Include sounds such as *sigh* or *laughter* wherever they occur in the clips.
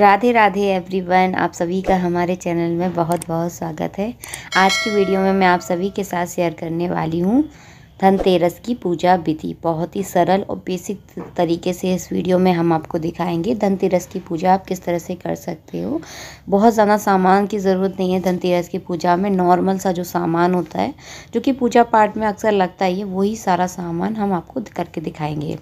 Radhe Radhe everyone आप सभी का हमारे चैनल में बहुत बहुत स्वागत है आज की वीडियो में मैं आप सभी के साथ शेयर करने वाली हूँ धनतेरस की पूजा विधि बहुत ही सरल और बेसिक तरीके से इस वीडियो में हम आपको दिखाएंगे धनतेरस की पूजा आप किस तरह से कर सकते हो बहुत ज़्यादा सामान की ज़रूरत नहीं है धनतेरस की पूजा में नॉर्मल सा जो सामान होता है जो कि पूजा पाठ में अक्सर लगता ही है वही सारा सामान हम आपको करके दिखाएंगे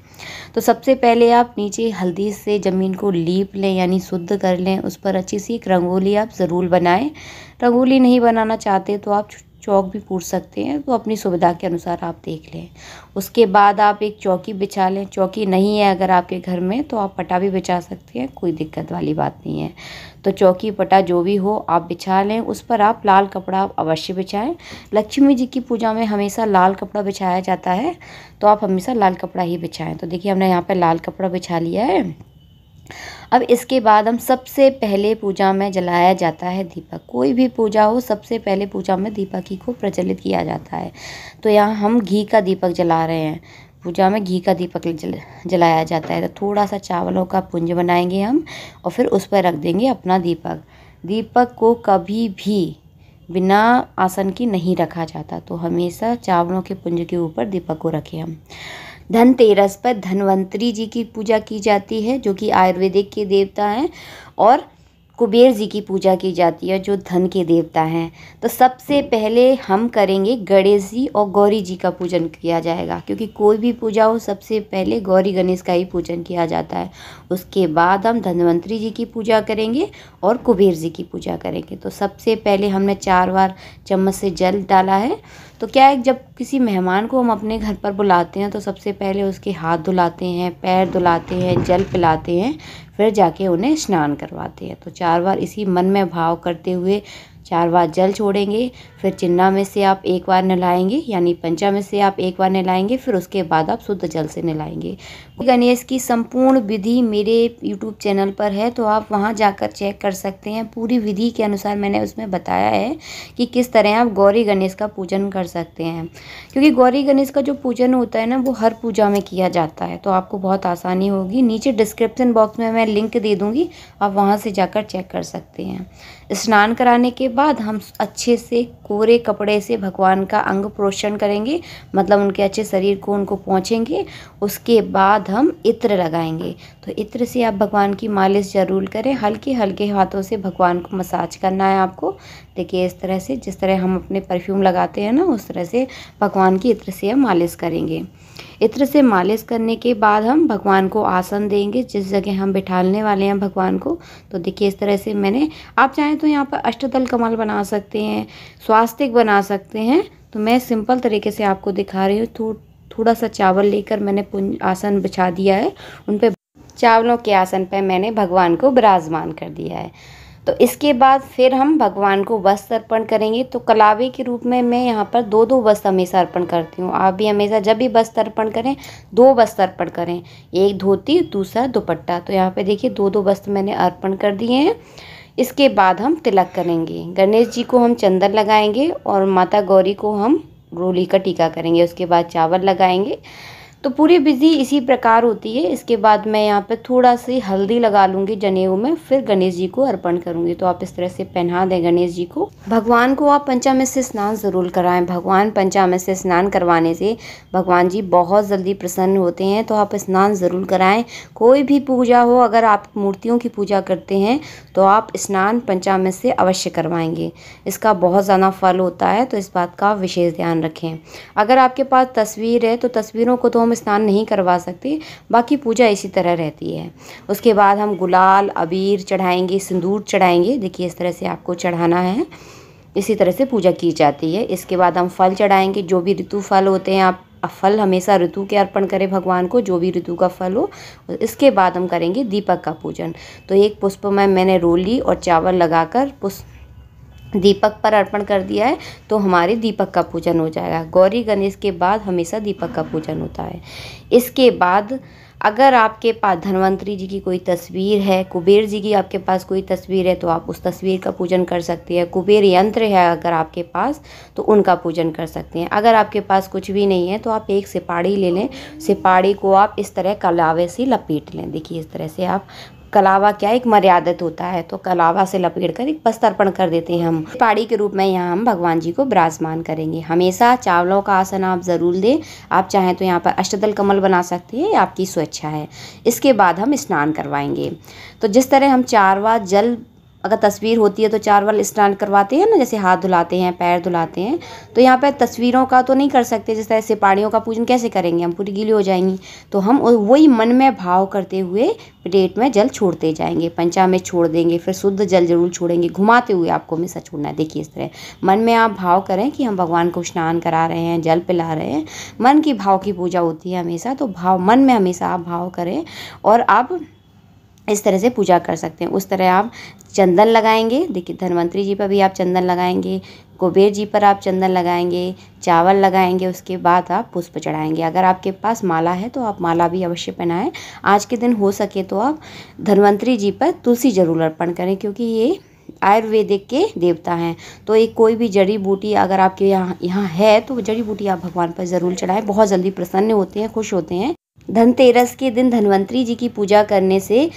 तो सबसे पहले आप नीचे हल्दी से ज़मीन को लीप लें यानी शुद्ध कर लें उस पर अच्छी सी एक रंगोली आप ज़रूर बनाएं रंगोली नहीं बनाना चाहते तो आप चौक भी पूछ सकते हैं तो अपनी सुविधा के अनुसार आप देख लें उसके बाद आप एक चौकी बिछा लें चौकी नहीं है अगर आपके घर में तो आप पटा भी बिछा सकते हैं कोई दिक्कत वाली बात नहीं है तो चौकी पटा जो भी हो आप बिछा लें उस पर आप लाल कपड़ा अवश्य बिछाएं लक्ष्मी जी की पूजा में हमेशा लाल कपड़ा बिछाया जाता है तो आप हमेशा लाल कपड़ा ही बिछाएं तो देखिए हमने यहाँ पर लाल कपड़ा बिछा लिया है अब इसके बाद हम सबसे पहले पूजा में जलाया जाता है दीपक कोई भी पूजा हो सबसे पहले पूजा में दीपक ही को प्रचलित किया जाता है तो यहाँ हम घी का दीपक जला रहे हैं पूजा में घी का दीपक जल, जलाया जाता है तो थोड़ा सा चावलों का पुंज बनाएंगे हम और फिर उस पर रख देंगे अपना दीपक दीपक को कभी भी बिना आसन की नहीं रखा जाता तो हमेशा चावलों के पुंज के ऊपर दीपक को रखें हम धनतेरस पर धनवंतरी जी की पूजा की जाती है जो कि आयुर्वेदिक के देवता हैं और कुबेर जी की पूजा की जाती है जो धन के देवता हैं तो सबसे पहले हम करेंगे गणेश जी और गौरी जी का पूजन किया जाएगा क्योंकि कोई भी पूजा हो सबसे पहले गौरी गणेश का ही पूजन किया जाता है उसके बाद हम धन्वंतरी जी की पूजा करेंगे और कुबेर जी की पूजा करेंगे तो सबसे पहले हमने चार बार चम्मच से जल डाला है तो क्या है जब किसी मेहमान को हम अपने घर पर बुलाते हैं तो सबसे पहले उसके हाथ धुलाते हैं पैर धुलाते हैं जल पिलाते हैं फिर जाके उन्हें स्नान करवाते हैं तो चार बार इसी मन में भाव करते हुए चार बार जल छोड़ेंगे फिर चिन्ना में से आप एक बार नहलाएंगे यानी पंचा में से आप एक बार नहलाएंगे फिर उसके बाद आप शुद्ध जल से नहलाएंगे तो गणेश की संपूर्ण विधि मेरे यूट्यूब चैनल पर है तो आप वहाँ जाकर चेक कर सकते हैं पूरी विधि के अनुसार मैंने उसमें बताया है कि किस तरह आप गौरी गणेश का पूजन कर सकते हैं क्योंकि गौरी गणेश का जो पूजन होता है ना वो हर पूजा में किया जाता है तो आपको बहुत आसानी होगी नीचे डिस्क्रिप्शन बॉक्स में मैं लिंक दे दूँगी आप वहाँ से जाकर चेक कर सकते हैं स्नान कराने के बाद हम अच्छे से कोरे कपड़े से भगवान का अंग प्रोषण करेंगे मतलब उनके अच्छे शरीर को उनको पहुँचेंगे उसके बाद हम इत्र लगाएंगे तो इत्र से आप भगवान की मालिश ज़रूर करें हल्के हल्के हाथों से भगवान को मसाज करना है आपको देखिए इस तरह से जिस तरह हम अपने परफ्यूम लगाते हैं ना उस तरह से भगवान की इत्र से हम मालिश करेंगे इत्र से मालिश करने के बाद हम भगवान को आसन देंगे जिस जगह हम बिठालने वाले हैं भगवान को तो देखिए इस तरह से मैंने आप चाहें तो यहाँ पर अष्टदल कमल बना सकते हैं स्वास्तिक बना सकते हैं तो मैं सिंपल तरीके से आपको दिखा रही हूँ थो, थोड़ा सा चावल लेकर मैंने आसन बिछा दिया है उन पर चावलों के आसन पर मैंने भगवान को विराजमान कर दिया है तो इसके बाद फिर हम भगवान को वस्त्र अर्पण करेंगे तो कलावे के रूप में मैं यहाँ पर दो दो वस्त्र हमेशा अर्पण करती हूँ आप भी हमेशा जब भी वस्त्र अर्पण करें दो वस्त्र अर्पण करें एक धोती दूसरा दुपट्टा तो यहाँ पे देखिए दो दो वस्त्र मैंने अर्पण कर दिए हैं इसके बाद हम तिलक करेंगे गणेश जी को हम चंदन लगाएंगे और माता गौरी को हम रोली का टीका करेंगे उसके बाद चावल लगाएंगे तो पूरी विधि इसी प्रकार होती है इसके बाद मैं यहाँ पे थोड़ा सी हल्दी लगा लूँगी जनेऊ में फिर गणेश जी को अर्पण करूँगी तो आप इस तरह से पहना दें गणेश जी को भगवान को आप पंचामे से स्नान ज़रूर कराएं भगवान पंचामे से स्नान करवाने से भगवान जी बहुत जल्दी प्रसन्न होते हैं तो आप स्नान ज़रूर कराएं कोई भी पूजा हो अगर आप मूर्तियों की पूजा करते हैं तो आप स्नान पंचामे से अवश्य करवाएंगे इसका बहुत ज़्यादा फल होता है तो इस बात का विशेष ध्यान रखें अगर आपके पास तस्वीर है तो तस्वीरों को तो हम स्नान नहीं करवा सकते बाकी पूजा इसी तरह रहती है उसके बाद हम गुलाल अबीर चढ़ाएंगे सिंदूर चढ़ाएंगे देखिए इस तरह से आपको चढ़ाना है इसी तरह से पूजा की जाती है इसके बाद हम फल चढ़ाएंगे जो भी ऋतु फल होते हैं आप फल हमेशा ऋतु के अर्पण करें भगवान को जो भी ऋतु का फल हो इसके बाद हम करेंगे दीपक का पूजन तो एक पुष्प में मैंने रोली और चावल लगाकर पुष्प दीपक पर अर्पण कर दिया है तो हमारे दीपक का पूजन हो जाएगा गौरी गणेश के बाद हमेशा दीपक का पूजन होता है इसके बाद अगर आपके पास धनवंतरी जी की कोई तस्वीर है कुबेर जी की आपके पास कोई तस्वीर है तो आप उस तस्वीर का पूजन कर सकते हैं कुबेर यंत्र है अगर आपके पास तो उनका पूजन कर सकते हैं अगर आपके पास कुछ भी नहीं है तो आप एक सिपाड़ी ले लें सिपाड़ी को आप इस तरह कलावे से लपेट लें देखिए इस तरह से आप कलावा क्या एक मर्यादित होता है तो कलावा से लपेट कर एक पस्तर्पण कर देते हैं हम पाड़ी के रूप में यहाँ हम भगवान जी को विराजमान करेंगे हमेशा चावलों का आसन आप ज़रूर दें आप चाहें तो यहाँ पर अष्टदल कमल बना सकते हैं आपकी स्वेच्छा है इसके बाद हम स्नान करवाएंगे तो जिस तरह हम चारवा जल अगर तस्वीर होती है तो चार बार स्नान करवाते हैं ना जैसे हाथ धुलाते हैं पैर धुलाते हैं तो यहाँ पर तस्वीरों का तो नहीं कर सकते जिस तरह से पाड़ियों का पूजन कैसे करेंगे हम पूरी गीली हो जाएंगी तो हम वही मन में भाव करते हुए प्लेट में जल छोड़ते जाएंगे पंचा में छोड़ देंगे फिर शुद्ध जल जरूर छोड़ेंगे घुमाते हुए आपको हमेशा छोड़ना है देखिए इस तरह मन में आप भाव करें कि हम भगवान को स्नान करा रहे हैं जल पिला रहे हैं मन की भाव की पूजा होती है हमेशा तो भाव मन में हमेशा आप भाव करें और आप इस तरह से पूजा कर सकते हैं उस तरह आप चंदन लगाएंगे देखिए धनवंतरी जी पर भी आप चंदन लगाएंगे कुबेर जी पर आप चंदन लगाएंगे चावल लगाएंगे उसके बाद आप पुष्प चढ़ाएंगे अगर आपके पास माला है तो आप माला भी अवश्य पहनाएं आज के दिन हो सके तो आप धनवंतरी जी पर तुलसी जरूर अर्पण करें क्योंकि ये आयुर्वेदिक के देवता हैं तो एक कोई भी जड़ी बूटी अगर आपके यहाँ यहाँ है तो जड़ी बूटी आप भगवान पर ज़रूर चढ़ाएं बहुत जल्दी प्रसन्न होते हैं खुश होते हैं धनतेरस के दिन धनवंतरी जी की पूजा करने से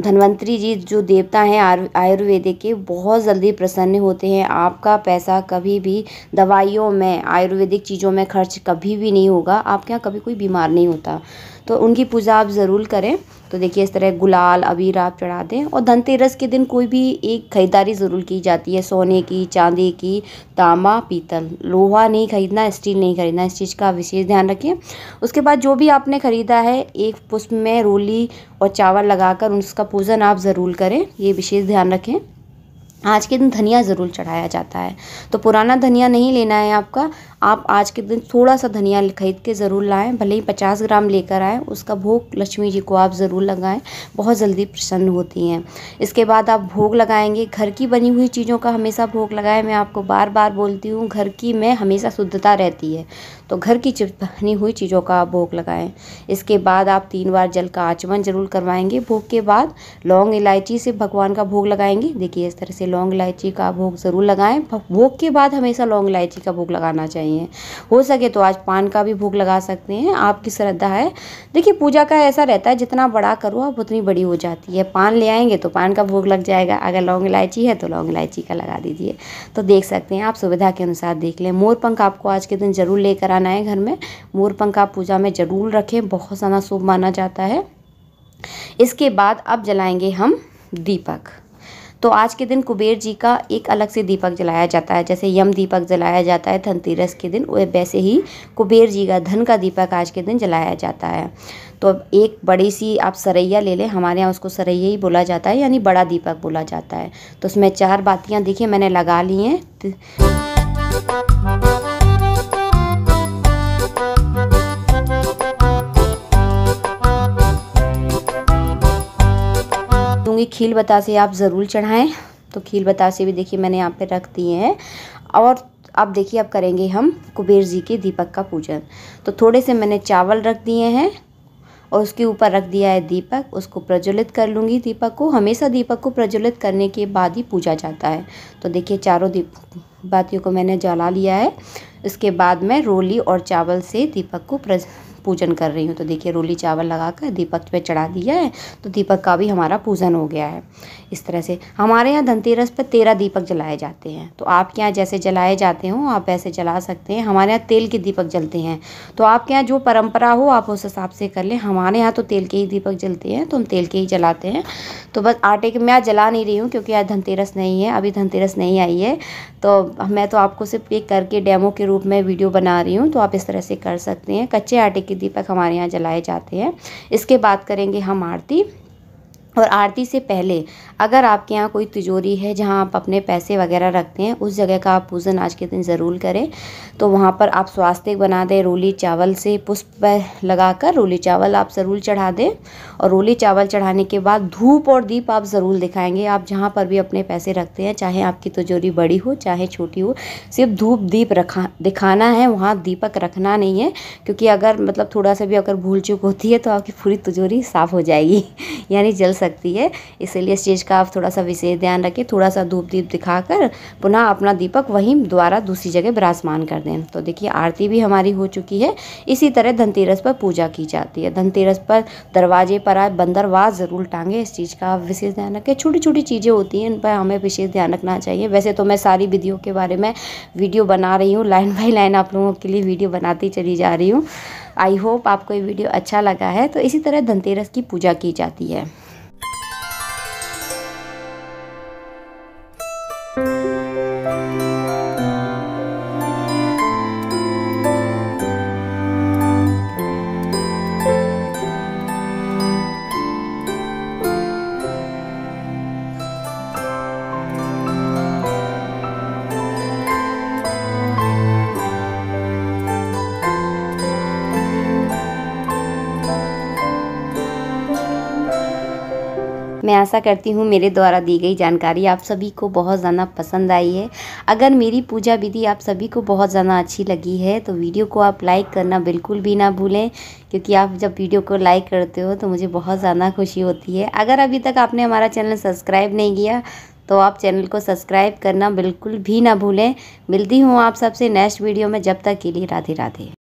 धनवंतरी जी जो देवता हैं आयुर्वेद के बहुत जल्दी प्रसन्न होते हैं आपका पैसा कभी भी दवाइयों में आयुर्वेदिक चीज़ों में खर्च कभी भी नहीं होगा आपके यहाँ कभी कोई बीमार नहीं होता तो उनकी पूजा आप ज़रूर करें तो देखिए इस तरह गुलाल अबीर आप चढ़ा दें और धनतेरस के दिन कोई भी एक ख़रीदारी ज़रूर की जाती है सोने की चांदी की तांबा पीतल लोहा नहीं खरीदना स्टील नहीं खरीदना इस चीज़ का विशेष ध्यान रखिए उसके बाद जो भी आपने ख़रीदा है एक पुष्प में रोली और चावल लगाकर उसका पूजन आप ज़रूर करें ये विशेष ध्यान रखें आज के दिन धनिया ज़रूर चढ़ाया जाता है तो पुराना धनिया नहीं लेना है आपका आप आज के दिन थोड़ा सा धनिया खरीद के ज़रूर लाएं भले ही पचास ग्राम लेकर आएँ उसका भोग लक्ष्मी जी को आप ज़रूर लगाएं बहुत जल्दी प्रसन्न होती हैं इसके बाद आप भोग लगाएंगे घर की बनी हुई चीज़ों का हमेशा भोग लगाएं मैं आपको बार बार बोलती हूँ घर की में हमेशा शुद्धता रहती है तो घर की बनी हुई चीज़ों का आप भोग लगाएँ इसके बाद आप तीन बार जल का आचमन जरूर करवाएँगे भोग के बाद लौंग इलायची से भगवान का भोग लगाएंगे देखिए इस तरह से लौंग इलायची का भोग ज़रूर लगाएँ भोग के बाद हमेशा लौंग इलायची का भोग लगाना चाहिए नहीं है हो सके तो आज पान का भी भोग लगा सकते हैं आपकी श्रद्धा है देखिए पूजा का ऐसा रहता है जितना बड़ा करो आप उतनी बड़ी हो जाती है पान ले आएंगे तो पान का भोग लग जाएगा अगर लौंग इलायची है तो लौंग इलायची का लगा दीजिए तो देख सकते हैं आप सुविधा के अनुसार देख लें मोर पंख आपको आज के दिन ज़रूर लेकर आना है घर में मोर पंख आप पूजा में ज़रूर रखें बहुत ज्यादा शुभ माना जाता है इसके बाद अब जलाएंगे हम दीपक तो आज के दिन कुबेर जी का एक अलग से दीपक जलाया जाता है जैसे यम दीपक जलाया जाता है धनतेरस के दिन वैसे ही कुबेर जी का धन का दीपक आज के दिन जलाया जाता है तो एक बड़ी सी आप सरैया ले लें हमारे यहाँ उसको सरैया ही बोला जाता है यानी बड़ा दीपक बोला जाता है तो उसमें चार बातियाँ देखिए मैंने लगा ली हैं दूंगी खील बतासे आप ज़रूर चढ़ाएं तो खील बतासे भी देखिए मैंने यहाँ पे रख दिए हैं और अब देखिए अब करेंगे हम कुबेर जी के दीपक का पूजन तो थोड़े से मैंने चावल रख दिए हैं और उसके ऊपर रख दिया है दीपक उसको प्रज्वलित कर लूँगी दीपक को हमेशा दीपक को प्रज्वलित करने के बाद ही पूजा जाता है तो देखिए चारों दीप बातियों को मैंने जला लिया है इसके बाद मैं रोली और चावल से दीपक को प्रज पूजन कर रही हूँ तो देखिए रोली चावल लगा कर दीपक पे चढ़ा दिया है तो दीपक का भी हमारा पूजन हो गया है इस तरह से हमारे यहाँ धनतेरस पर तेरह दीपक जलाए जाते हैं तो आपके यहाँ जैसे जलाए जाते हों आप वैसे जला सकते हैं हमारे यहाँ तेल के दीपक जलते हैं तो आपके यहाँ जो परंपरा हो आप उस हिसाब से कर लें हमारे यहाँ तो तेल के ही दीपक जलते हैं तो हम तेल के ही जलाते हैं तो बस आटे के मैं जला नहीं रही हूँ क्योंकि आज धनतेरस नहीं है अभी धनतेरस नहीं आई है तो मैं तो आपको सिर्फ एक करके डेमो के रूप में वीडियो बना रही हूँ तो आप इस तरह से कर सकते हैं कच्चे आटे के दीपक हमारे यहाँ जलाए जाते हैं इसके बाद करेंगे हम आरती और आरती से पहले अगर आपके यहाँ कोई तिजोरी है जहाँ आप अपने पैसे वगैरह रखते हैं उस जगह का आप पूजन आज के दिन ज़रूर करें तो वहाँ पर आप स्वास्थ्य बना दें रोली चावल से पुष्प लगाकर रोली चावल आप ज़रूर चढ़ा दें और रोली चावल चढ़ाने के बाद धूप और दीप आप ज़रूर दिखाएंगे आप जहाँ पर भी अपने पैसे रखते हैं चाहे आपकी तिजोरी बड़ी हो चाहे छोटी हो सिर्फ धूप दीप रखा दिखाना है वहाँ दीपक रखना नहीं है क्योंकि अगर मतलब थोड़ा सा भी अगर भूल चूक होती है तो आपकी पूरी तिजोरी साफ़ हो जाएगी *laughs* यानी जल सकती है इसीलिए इस चीज़ का आप थोड़ा सा विशेष ध्यान रखें थोड़ा सा धूप दीप दिखाकर पुनः अपना दीपक वहीं द्वारा दूसरी जगह विराजमान कर दें तो देखिए आरती भी हमारी हो चुकी है इसी तरह धनतेरस पर पूजा की जाती है धनतेरस पर दरवाजे पर आए बंदरवाज ज़रूर टांगे इस चीज़ का आप विशेष ध्यान रखें छोटी छोटी चीज़ें होती हैं उन पर हमें विशेष ध्यान रखना चाहिए वैसे तो मैं सारी विधियों के बारे में वीडियो बना रही हूँ लाइन बाई लाइन आप लोगों के लिए वीडियो बनाती चली जा रही हूँ आई होप आपको ये वीडियो अच्छा लगा है तो इसी तरह धनतेरस की पूजा की जाती है आशा करती हूँ मेरे द्वारा दी गई जानकारी आप सभी को बहुत ज़्यादा पसंद आई है अगर मेरी पूजा विधि आप सभी को बहुत ज़्यादा अच्छी लगी है तो वीडियो को आप लाइक करना बिल्कुल भी ना भूलें क्योंकि आप जब वीडियो को लाइक करते हो तो मुझे बहुत ज़्यादा खुशी होती है अगर अभी तक आपने हमारा चैनल सब्सक्राइब नहीं किया तो आप चैनल को सब्सक्राइब करना बिल्कुल भी ना भूलें मिलती हूँ आप सबसे नेक्स्ट वीडियो में जब तक के लिए राधे राधे